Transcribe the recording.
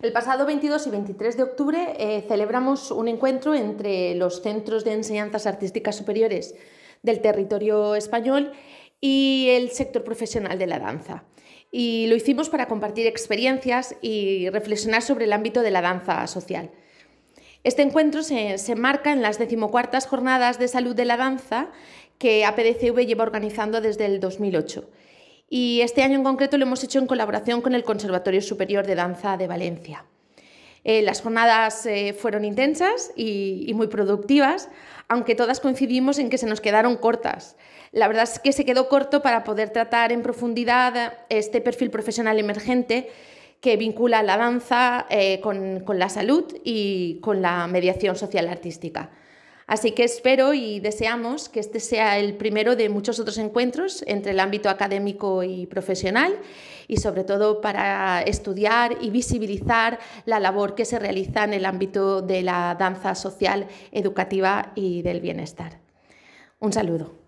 El pasado 22 y 23 de octubre eh, celebramos un encuentro entre los centros de enseñanzas artísticas superiores del territorio español y el sector profesional de la danza. Y lo hicimos para compartir experiencias y reflexionar sobre el ámbito de la danza social. Este encuentro se, se marca en las decimocuartas jornadas de salud de la danza que APDCV lleva organizando desde el 2008 y este año en concreto lo hemos hecho en colaboración con el Conservatorio Superior de Danza de Valencia. Eh, las jornadas eh, fueron intensas y, muy productivas, aunque todas coincidimos en que se nos quedaron cortas. La verdad es que se quedó corto para poder tratar en profundidad eh, este perfil profesional emergente que vincula la danza con la salud y con la mediación social artística. Así que espero y deseamos que este sea el primero de muchos otros encuentros entre el ámbito académico y profesional y sobre todo para estudiar y visibilizar la labor que se realiza en el ámbito de la danza social, educativa y del bienestar. Un saludo.